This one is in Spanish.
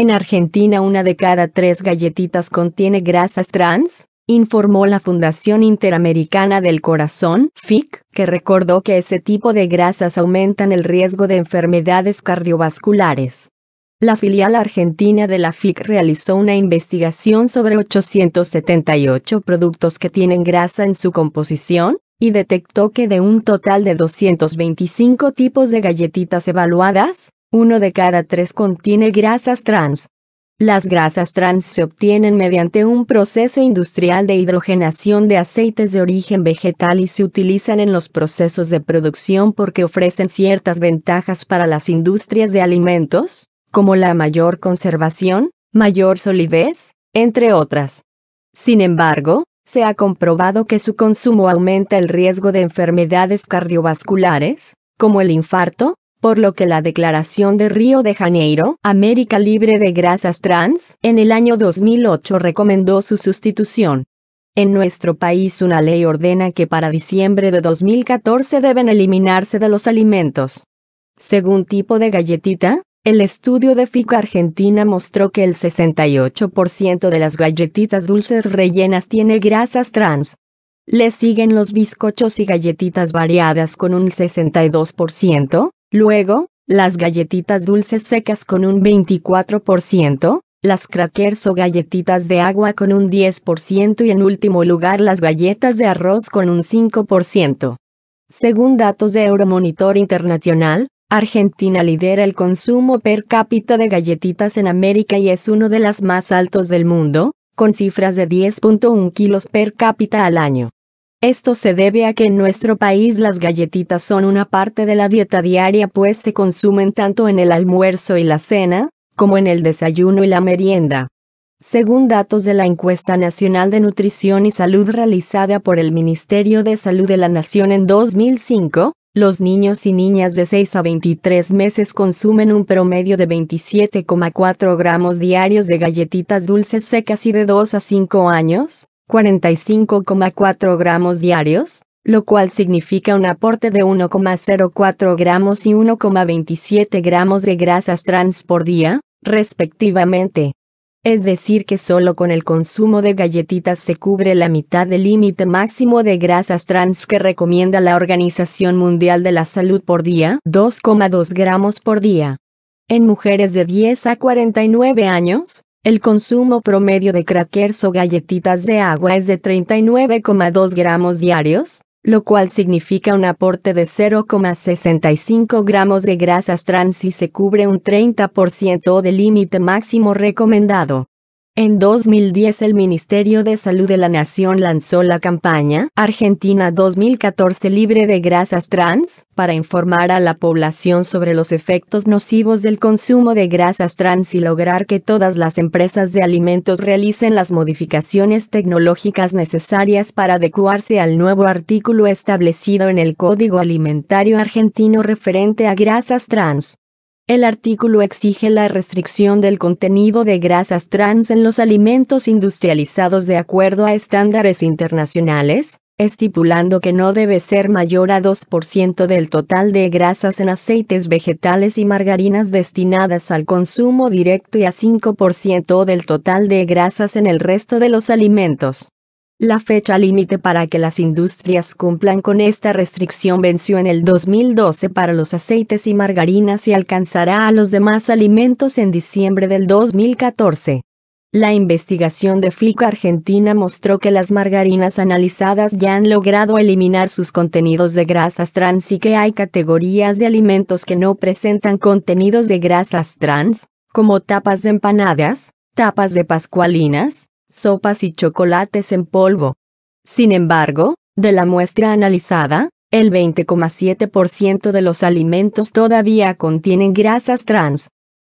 En Argentina una de cada tres galletitas contiene grasas trans, informó la Fundación Interamericana del Corazón, FIC, que recordó que ese tipo de grasas aumentan el riesgo de enfermedades cardiovasculares. La filial argentina de la FIC realizó una investigación sobre 878 productos que tienen grasa en su composición, y detectó que de un total de 225 tipos de galletitas evaluadas, uno de cada tres contiene grasas trans. Las grasas trans se obtienen mediante un proceso industrial de hidrogenación de aceites de origen vegetal y se utilizan en los procesos de producción porque ofrecen ciertas ventajas para las industrias de alimentos, como la mayor conservación, mayor solidez, entre otras. Sin embargo, se ha comprobado que su consumo aumenta el riesgo de enfermedades cardiovasculares, como el infarto, por lo que la declaración de Río de Janeiro, América Libre de Grasas Trans, en el año 2008 recomendó su sustitución. En nuestro país una ley ordena que para diciembre de 2014 deben eliminarse de los alimentos. Según tipo de galletita, el estudio de FICA Argentina mostró que el 68% de las galletitas dulces rellenas tiene grasas trans. Le siguen los bizcochos y galletitas variadas con un 62%, Luego, las galletitas dulces secas con un 24%, las crackers o galletitas de agua con un 10% y en último lugar las galletas de arroz con un 5%. Según datos de Euromonitor Internacional, Argentina lidera el consumo per cápita de galletitas en América y es uno de los más altos del mundo, con cifras de 10.1 kilos per cápita al año. Esto se debe a que en nuestro país las galletitas son una parte de la dieta diaria pues se consumen tanto en el almuerzo y la cena, como en el desayuno y la merienda. Según datos de la encuesta nacional de nutrición y salud realizada por el Ministerio de Salud de la Nación en 2005, los niños y niñas de 6 a 23 meses consumen un promedio de 27,4 gramos diarios de galletitas dulces secas y de 2 a 5 años, 45,4 gramos diarios, lo cual significa un aporte de 1,04 gramos y 1,27 gramos de grasas trans por día, respectivamente. Es decir que solo con el consumo de galletitas se cubre la mitad del límite máximo de grasas trans que recomienda la Organización Mundial de la Salud por día, 2,2 gramos por día. En mujeres de 10 a 49 años, el consumo promedio de crackers o galletitas de agua es de 39,2 gramos diarios, lo cual significa un aporte de 0,65 gramos de grasas trans y se cubre un 30% del límite máximo recomendado. En 2010 el Ministerio de Salud de la Nación lanzó la campaña Argentina 2014 libre de grasas trans, para informar a la población sobre los efectos nocivos del consumo de grasas trans y lograr que todas las empresas de alimentos realicen las modificaciones tecnológicas necesarias para adecuarse al nuevo artículo establecido en el Código Alimentario Argentino referente a grasas trans. El artículo exige la restricción del contenido de grasas trans en los alimentos industrializados de acuerdo a estándares internacionales, estipulando que no debe ser mayor a 2% del total de grasas en aceites vegetales y margarinas destinadas al consumo directo y a 5% del total de grasas en el resto de los alimentos. La fecha límite para que las industrias cumplan con esta restricción venció en el 2012 para los aceites y margarinas y alcanzará a los demás alimentos en diciembre del 2014. La investigación de FICO Argentina mostró que las margarinas analizadas ya han logrado eliminar sus contenidos de grasas trans y que hay categorías de alimentos que no presentan contenidos de grasas trans, como tapas de empanadas, tapas de pascualinas, sopas y chocolates en polvo. Sin embargo, de la muestra analizada, el 20,7% de los alimentos todavía contienen grasas trans.